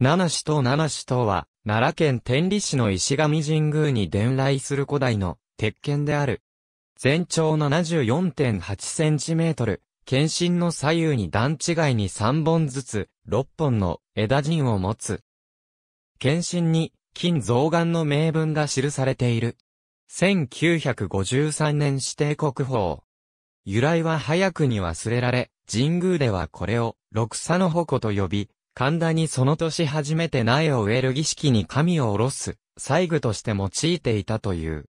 七子と七子とは、奈良県天理市の石上神宮に伝来する古代の鉄剣である。全長74.8センチメートル、剣身の左右に段違いに3本ずつ、6本の枝陣を持つ。剣身に、金増眼の名文が記されている。1953年指定国宝。由来は早くに忘れられ、神宮ではこれを、六差の矛と呼び、神田にその年初めて苗を植える儀式に神を下ろす、祭具として用いていたという。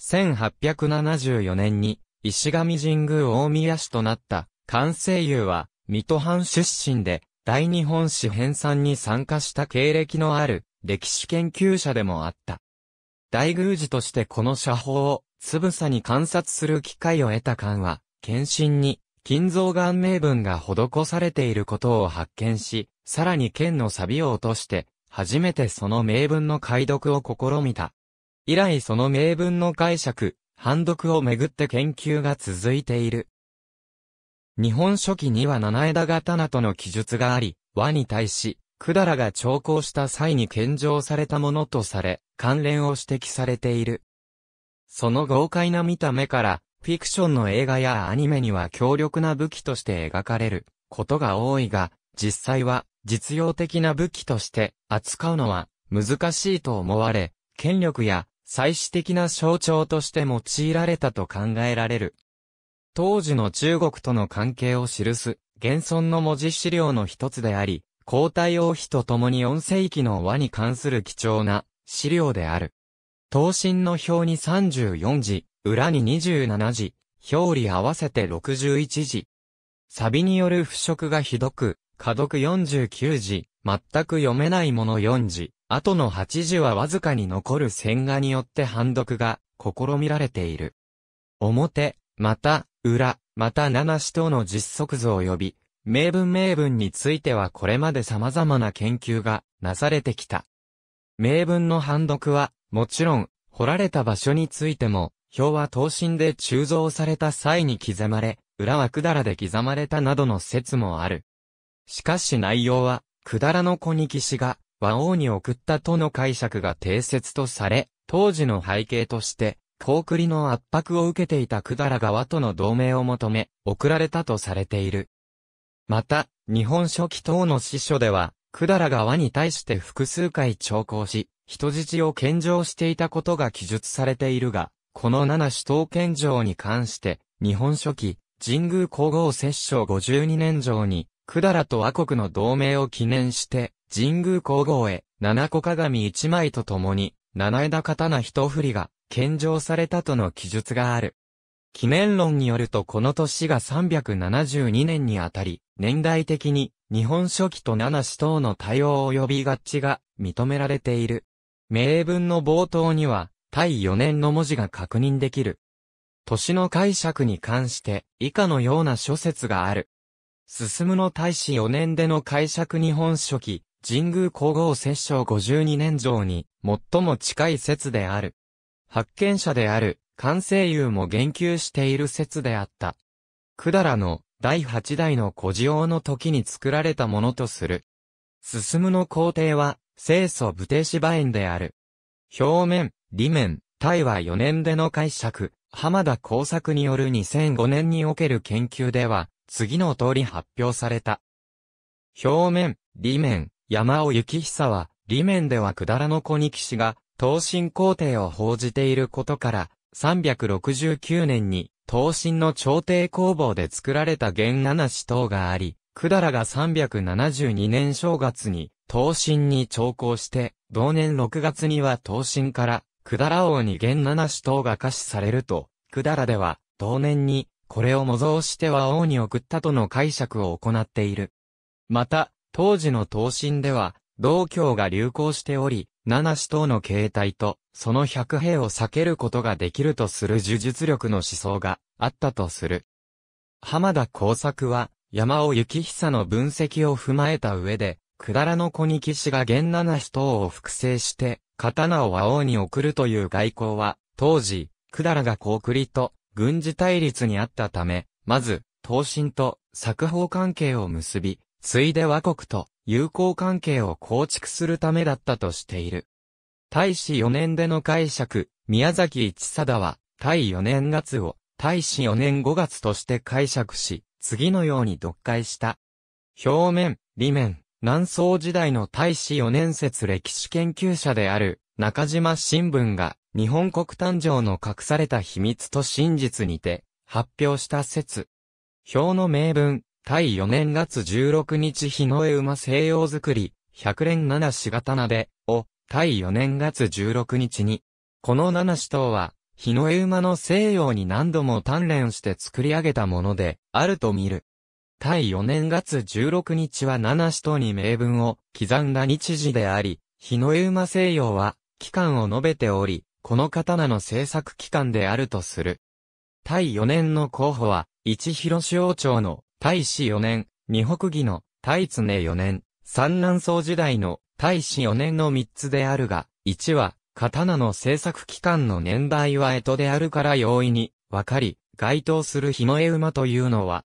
1874年に、石上神宮大宮市となった、関西友は、水戸藩出身で、大日本史編纂に参加した経歴のある、歴史研究者でもあった。大宮寺としてこの写法を、つぶさに観察する機会を得た間は、検診に、金蔵岩名分が施されていることを発見し、さらに剣の錆を落として、初めてその名文の解読を試みた。以来その名文の解釈、判読をめぐって研究が続いている。日本書紀には七枝刀との記述があり、和に対し、百済が調校した際に献上されたものとされ、関連を指摘されている。その豪快な見た目から、フィクションの映画やアニメには強力な武器として描かれることが多いが、実際は実用的な武器として扱うのは難しいと思われ、権力や祭祀的な象徴として用いられたと考えられる。当時の中国との関係を記す、現存の文字資料の一つであり、皇太王妃と共に4世紀の和に関する貴重な資料である。東身の表に34字、裏に27字、表裏合わせて61字。サビによる腐食がひどく、家読49字、全く読めないもの4字、後の8字はわずかに残る線画によって判読が試みられている。表、また、裏、また七子等の実測図及び、名文名文についてはこれまで様々な研究がなされてきた。名文の判読は、もちろん、掘られた場所についても、表は刀身で鋳造された際に刻まれ、裏はくだらで刻まれたなどの説もある。しかし内容は、くだらの小に士が、和王に送ったとの解釈が定説とされ、当時の背景として、高栗の圧迫を受けていたくだら側との同盟を求め、送られたとされている。また、日本書紀等の司書では、くだら側に対して複数回徴行し、人質を献上していたことが記述されているが、この七首刀献上に関して、日本書紀、神宮皇后摂政52年上に、百済と和国の同盟を記念して、神宮皇后へ、七個鏡一枚と共に、七枝刀一振りが、献上されたとの記述がある。記念論によるとこの年が372年にあたり、年代的に、日本書紀と七死等の対応及び合致が認められている。名文の冒頭には、対4年の文字が確認できる。年の解釈に関して、以下のような諸説がある。進むの大使4年での解釈日本書紀、神宮皇后摂政52年上に、最も近い説である。発見者である、関西友も言及している説であった。百済の、第8代の古事王の時に作られたものとする。進むの皇帝は、清祖武帝芝園である。表面、理面、対は4年での解釈、浜田工作による2005年における研究では、次の通り発表された。表面、裏面、山尾幸久は、裏面ではくだらの小騎士が、東進皇帝を報じていることから、369年に、東進の朝廷工房で作られた玄七子等があり、くだらが372年正月に、東進に調校して、同年6月には東進から、くだら王に玄七子等が可視されると、くだらでは、同年に、これを模造しては王に送ったとの解釈を行っている。また、当時の東進では、道教が流行しており、七子等の形態と、その百兵を避けることができるとする呪術力の思想があったとする。浜田耕作は、山尾幸久の分析を踏まえた上で、くだらの小西氏が現七子等を複製して、刀を和王に送るという外交は、当時、くだらが高栗と、軍事対立にあったため、まず、東進と作法関係を結び、ついで和国と友好関係を構築するためだったとしている。大使4年での解釈、宮崎一貞は、大4年月を、大使4年5月として解釈し、次のように読解した。表面、理面、南宋時代の大使4年説歴史研究者である、中島新聞が日本国誕生の隠された秘密と真実にて発表した説。表の名文、第4年月16日日の絵馬西洋作り、百連七子刀で、を、第4年月16日に。この七子刀は、日の絵馬の西洋に何度も鍛錬して作り上げたもので、あると見る。第4年月16日は七子刀に名文を刻んだ日時であり、日の絵馬西洋は、期間を述べており、この刀の制作期間であるとする。対4年の候補は、一広王朝の大使4年、二北義の大常4年、三南宋時代の大使4年の3つであるが、1は、刀の制作期間の年代は江戸であるから容易に、わかり、該当する日の絵馬というのは、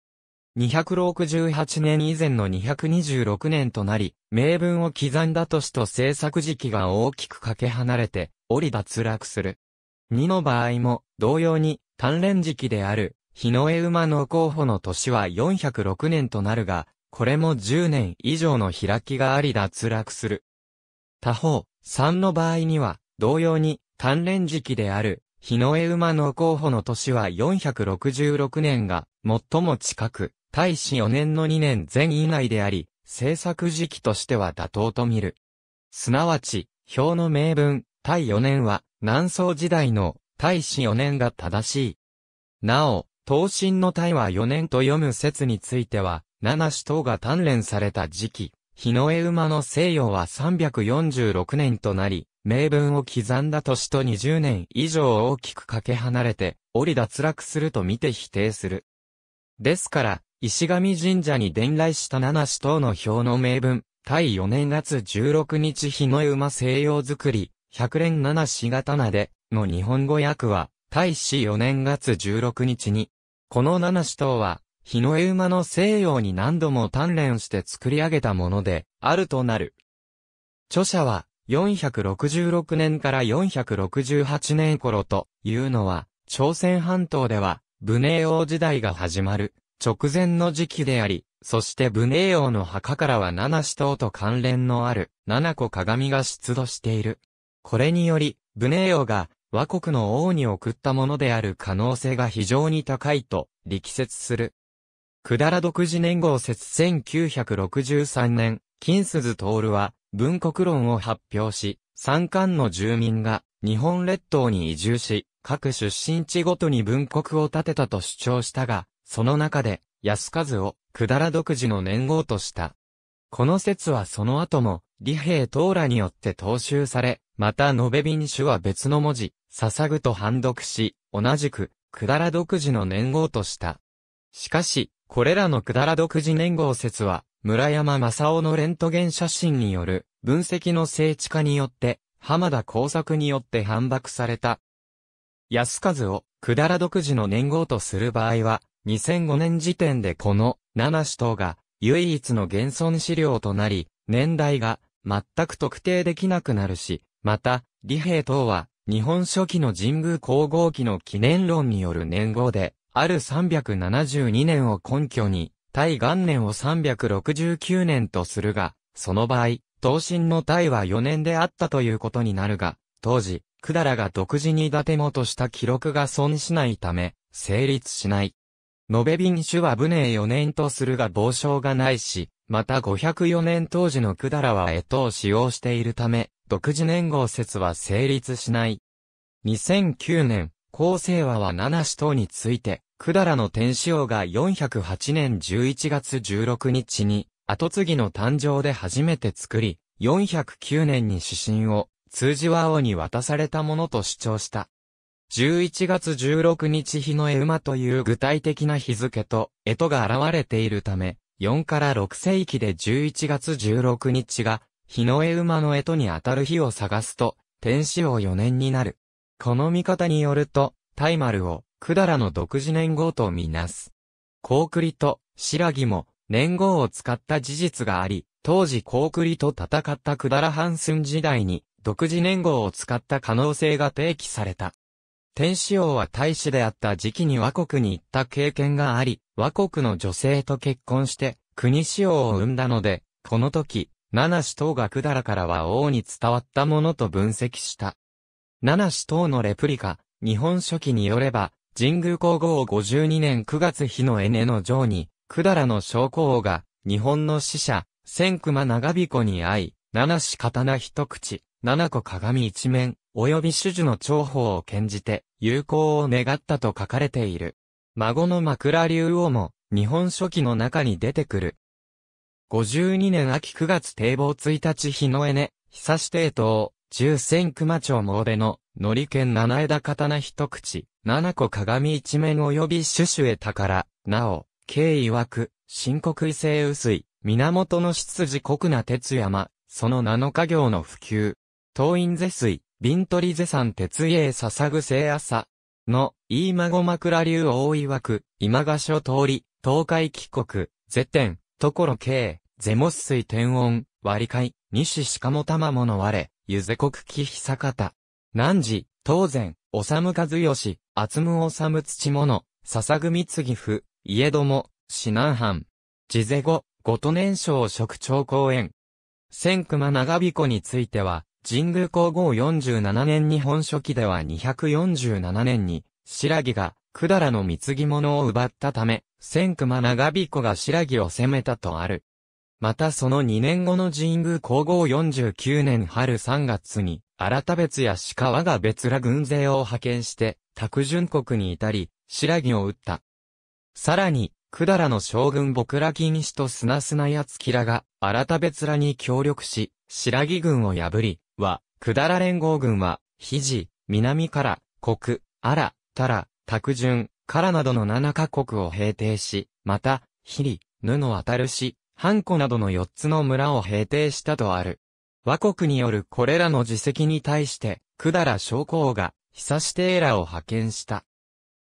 268年以前の226年となり、名分を刻んだ年と制作時期が大きくかけ離れて、折脱落する。2の場合も、同様に、鍛錬時期である、日の絵馬の候補の年は406年となるが、これも10年以上の開きがあり脱落する。他方、3の場合には、同様に、鍛錬時期である、日の絵馬の候補の年は466年が、最も近く、大使4年の2年前以内であり、制作時期としては妥当と見る。すなわち、表の名分、大4年は、南宋時代の、大使4年が正しい。なお、東進の大は4年と読む説については、七首等が鍛錬された時期、日の絵馬の西洋は346年となり、名分を刻んだ年と20年以上大きくかけ離れて、折り脱落すると見て否定する。ですから、石上神社に伝来した七子等の表の名文、対4年月16日日の馬西洋作り、百連七子刀で、の日本語訳は、対し4年月16日に、この七子等は、日の馬の西洋に何度も鍛錬して作り上げたもので、あるとなる。著者は、466年から468年頃というのは、朝鮮半島では、武寧王時代が始まる直前の時期であり、そして武名王の墓からは七死党と関連のある七個鏡が出土している。これにより、武名王が和国の王に送ったものである可能性が非常に高いと力説する。くだら独自年号説1963年、金鈴徹は文国論を発表し、山間の住民が日本列島に移住し、各出身地ごとに文国を建てたと主張したが、その中で、安和を、百済独自の年号とした。この説はその後も、李平等らによって踏襲され、また延べ便種は別の文字、捧ぐと判読し、同じく、百済独自の年号とした。しかし、これらの百済独自年号説は、村山正夫のレントゲン写真による、分析の聖地化によって、浜田工作によって反駁された。安和を、くだら独自の年号とする場合は、2005年時点でこの七種等が唯一の現存資料となり、年代が全く特定できなくなるし、また、李平等は日本初期の神宮皇后期の記念論による年号で、ある372年を根拠に、対元年を369年とするが、その場合、東進の対は4年であったということになるが、当時、百済が独自に伊達元した記録が損しないため、成立しない。延べ便主は武寧4年とするが傍証がないし、また504年当時の百済は江戸を使用しているため、独自年号説は成立しない。2009年、厚生和は七子等について、百済の天使王が408年11月16日に、後継ぎの誕生で初めて作り、409年に指針を通じは王に渡されたものと主張した。11月16日日の絵馬という具体的な日付と、絵とが現れているため、4から6世紀で11月16日が、日の絵馬の絵とにあたる日を探すと、天使王4年になる。この見方によると、大丸を、百済の独自年号とみなす。高栗と、白木も、年号を使った事実があり、当時高栗と戦った百済半寸時代に、独自年号を使った可能性が提起された。天使王は大使であった時期に和国に行った経験があり、和国の女性と結婚して、国使王を生んだので、この時、七子等が百済からは王に伝わったものと分析した。七子等のレプリカ、日本書紀によれば、神宮皇后52年9月日のエネの城に、百済の将校が、日本の使者、千熊長彦に会い、七子刀一口、七個鏡一面、及び主樹の重宝を献じて、友好を願ったと書かれている。孫の枕竜王も、日本書紀の中に出てくる。五十二年秋九月堤防一日日のえね、久し帝東、中千熊町詣出の、のり県七枝刀一口、七個鏡一面及び主樹へ宝、なお、敬意枠、深刻異性薄い、源の執事国な哲山、その七日行の普及。東院是水、ビントリ是山鉄英ぐ草朝、の、いま孫枕流大曰く、今し所通り、東海帰国、是天、けい、是モス水天音、割り替え、西しかも玉物割れ、ゆぜ国旗久方。南寺、当然、治和義、厚むおさむ土物、笹組継府、家ども、な南藩。ん。じぜごと年少職長公園。千熊長彦については、神宮皇后47年日本初期では247年に、白木が、百済の貢ぎ物を奪ったため、千熊長彦が白木を攻めたとある。またその2年後の神宮皇后49年春3月に、新別や鹿和が別ら軍勢を派遣して、卓順国に至り、白木を撃った。さらに、百済の将軍僕ら金氏と砂砂やつきらが、改別らに協力し、白木軍を破り、は、百済連合軍は、肘、南から、国、荒、たら、卓順、からなどの七カ国を平定し、また、ひり、ぬのたるし、ハンコなどの四つの村を平定したとある。和国によるこれらの自責に対して、百済将校が、久しテーラを派遣した。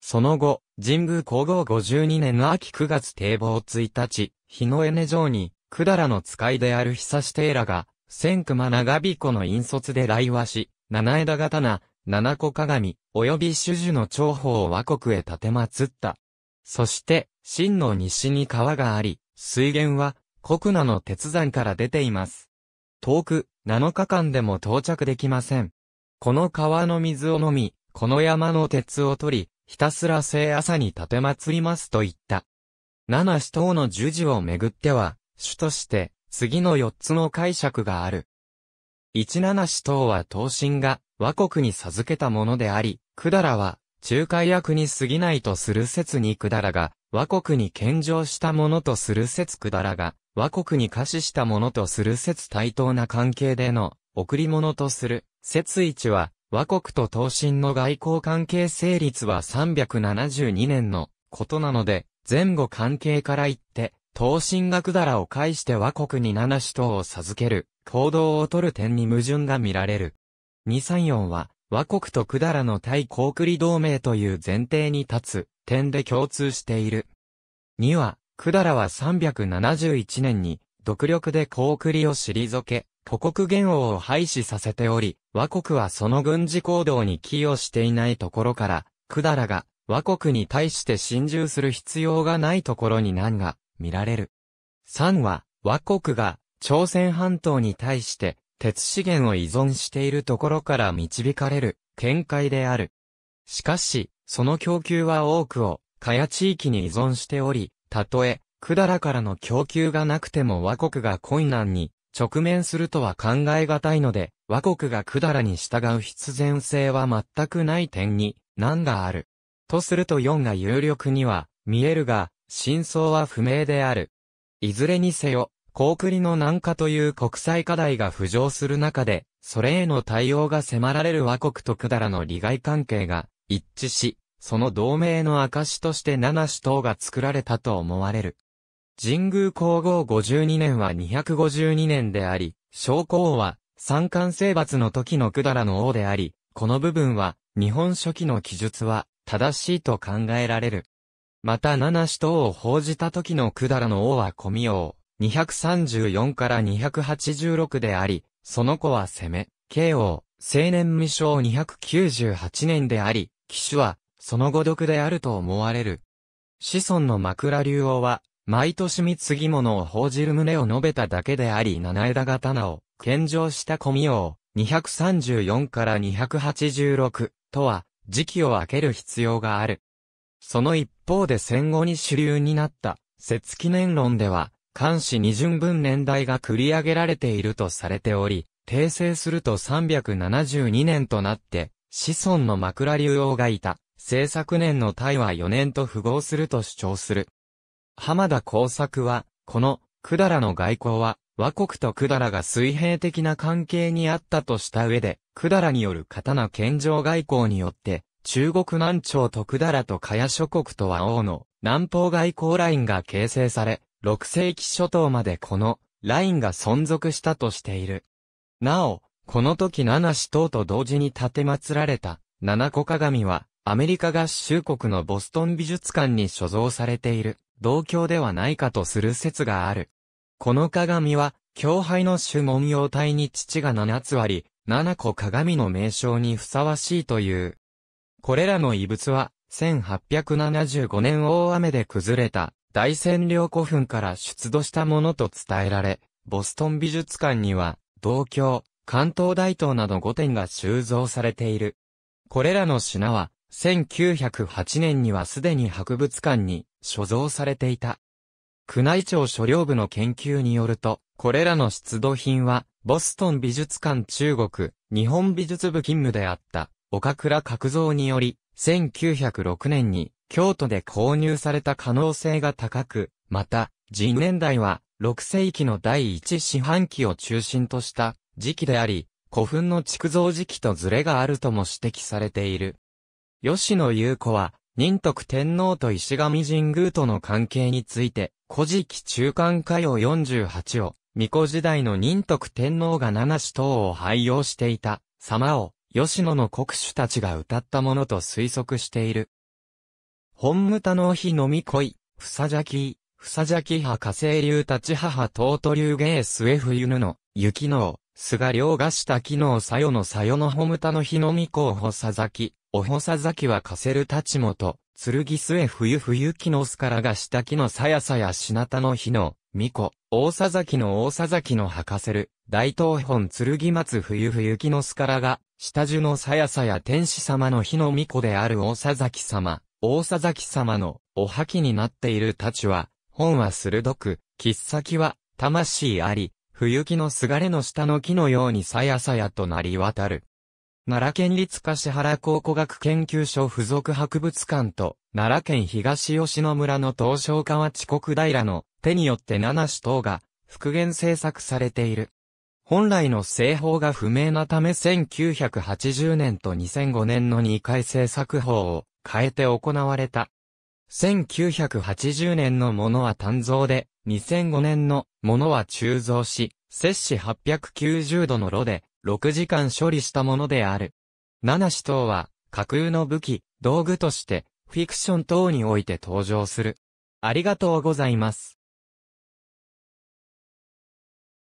その後、神宮皇后52年秋9月堤防1日、日の根城に、くだらの使いである久しテが、千熊長彦の引率で来和し、七枝刀、七子鏡、及び種樹の長宝を和国へ建て祀った。そして、真の西に川があり、水源は、国名の鉄山から出ています。遠く、7日間でも到着できません。この川の水を飲み、この山の鉄を取り、ひたすら聖朝に立て祭りますと言った。七死等の十字をめぐっては、主として、次の四つの解釈がある。一七死等は刀身が和国に授けたものであり、くだらは仲介役に過ぎないとする説にくだらが和国に献上したものとする説くだらが和国に貸ししたものとする説対等な関係での贈り物とする説一は和国と東進の外交関係成立は372年のことなので、前後関係から言って、東進がだらを介して和国に七首等を授ける、行動を取る点に矛盾が見られる。234は、和国と百らの対高栗同盟という前提に立つ、点で共通している。2は、百らは371年に、独力で高栗を退け、都国元王を廃止させており、和国はその軍事行動に寄与していないところから、百済が和国に対して侵入する必要がないところに難が見られる。3は、和国が朝鮮半島に対して鉄資源を依存しているところから導かれる見解である。しかし、その供給は多くを、かや地域に依存しており、たとえ、百済からの供給がなくても和国が困難に直面するとは考え難いので、和国がくだらに従う必然性は全くない点に、難がある。とすると4が有力には、見えるが、真相は不明である。いずれにせよ、高栗の南下という国際課題が浮上する中で、それへの対応が迫られる和国とくだらの利害関係が一致し、その同盟の証として七首等が作られたと思われる。神宮皇后52年は252年であり、将皇は、三冠征伐の時の百済の王であり、この部分は、日本初期の記述は、正しいと考えられる。また七使徒を報じた時の百済の王は小見王、234から286であり、その子は攻め、慶王、青年未章298年であり、騎手は、その後毒であると思われる。子孫の枕竜王は、毎年貢ぎ物を報じる旨を述べただけであり七枝刀を献上した小名王、234から286とは時期を分ける必要がある。その一方で戦後に主流になった節記念論では、漢詩二巡分年代が繰り上げられているとされており、訂正すると372年となって、子孫の枕流王がいた、政策年の大は4年と符合すると主張する。浜田工作は、この、だらの外交は、和国とだらが水平的な関係にあったとした上で、だらによる刀献上外交によって、中国南朝とだらと茅諸国と和王の南方外交ラインが形成され、6世紀初頭までこのラインが存続したとしている。なお、この時七死等と同時に建て祀られた七個鏡は、アメリカ合衆国のボストン美術館に所蔵されている。同郷ではないかとする説がある。この鏡は、教杯の主文様体に父が七つ割り、七個鏡の名称にふさわしいという。これらの遺物は、1875年大雨で崩れた大占領古墳から出土したものと伝えられ、ボストン美術館には、同郷、関東大東など5点が収蔵されている。これらの品は、1908年にはすでに博物館に所蔵されていた。宮内庁所領部の研究によると、これらの出土品は、ボストン美術館中国、日本美術部勤務であった、岡倉角蔵により、1906年に、京都で購入された可能性が高く、また、人年代は、6世紀の第1四半期を中心とした時期であり、古墳の築造時期とズレがあるとも指摘されている。吉野優子は、仁徳天皇と石上神宮との関係について、古事記中間歌謡48を、巫女時代の仁徳天皇が七子等を廃用していた、様を、吉野の国主たちが歌ったものと推測している。本無他の日のみ恋、ふさじゃき、ふさじゃき派火星流立ち母と竜流芸末冬ぬの、雪の、菅良がした機能さよのさよのほむたの日のみこおほさざき、おほさざきはかせるたちもと、剣すえ冬冬木のすからがした木のさやさやしなたの日の、みこ、大さざきの大さざきのはかせる、大東本剣松冬冬木のすからが、下樹のさやさや天使様の日のみこである大さざき様、大さざき様の、おはきになっているたちは、本は鋭く、切っ先は、魂あり、冬木のすがれの下の木のようにさやさやとなり渡る。奈良県立柏原考古学研究所附属博物館と、奈良県東吉野村の東昇川地国平の手によって七種等が復元制作されている。本来の製法が不明なため1980年と2005年の2回制作法を変えて行われた。1980年のものは単造で、2005年のものは鋳造し、摂氏890度の炉で、6時間処理したものである。七子等は、架空の武器、道具として、フィクション等において登場する。ありがとうございます。